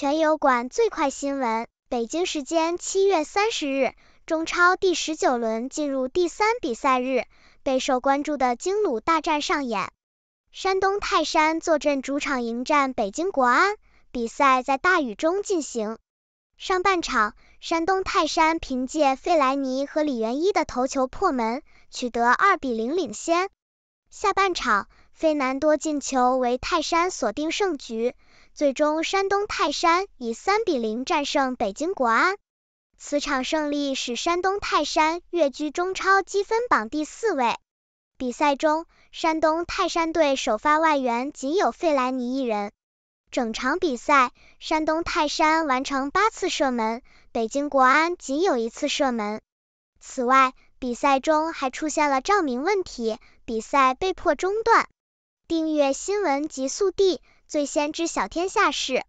全友馆最快新闻：北京时间七月三十日，中超第十九轮进入第三比赛日，备受关注的京鲁大战上演。山东泰山坐镇主场迎战北京国安，比赛在大雨中进行。上半场，山东泰山凭借费莱尼和李元一的头球破门，取得二比零领先。下半场，费南多进球为泰山锁定胜局。最终，山东泰山以三比零战胜北京国安。此场胜利使山东泰山跃居中超积分榜第四位。比赛中，山东泰山队首发外援仅有费莱尼一人。整场比赛，山东泰山完成八次射门，北京国安仅有一次射门。此外，比赛中还出现了照明问题，比赛被迫中断。订阅新闻极速递，最先知晓天下事。